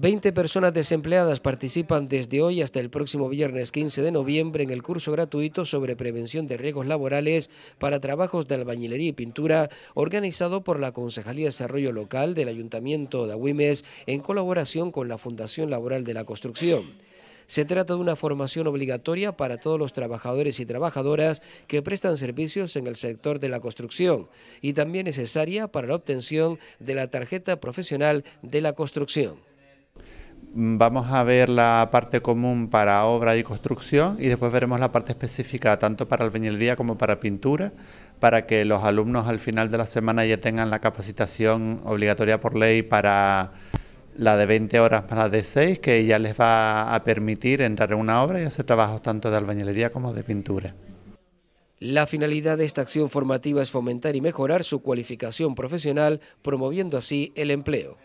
20 personas desempleadas participan desde hoy hasta el próximo viernes 15 de noviembre en el curso gratuito sobre prevención de riesgos laborales para trabajos de albañilería y pintura organizado por la Concejalía de Desarrollo Local del Ayuntamiento de Agüimes en colaboración con la Fundación Laboral de la Construcción. Se trata de una formación obligatoria para todos los trabajadores y trabajadoras que prestan servicios en el sector de la construcción y también necesaria para la obtención de la tarjeta profesional de la construcción. Vamos a ver la parte común para obra y construcción y después veremos la parte específica tanto para albañilería como para pintura, para que los alumnos al final de la semana ya tengan la capacitación obligatoria por ley para la de 20 horas más la de 6, que ya les va a permitir entrar en una obra y hacer trabajos tanto de albañilería como de pintura. La finalidad de esta acción formativa es fomentar y mejorar su cualificación profesional, promoviendo así el empleo.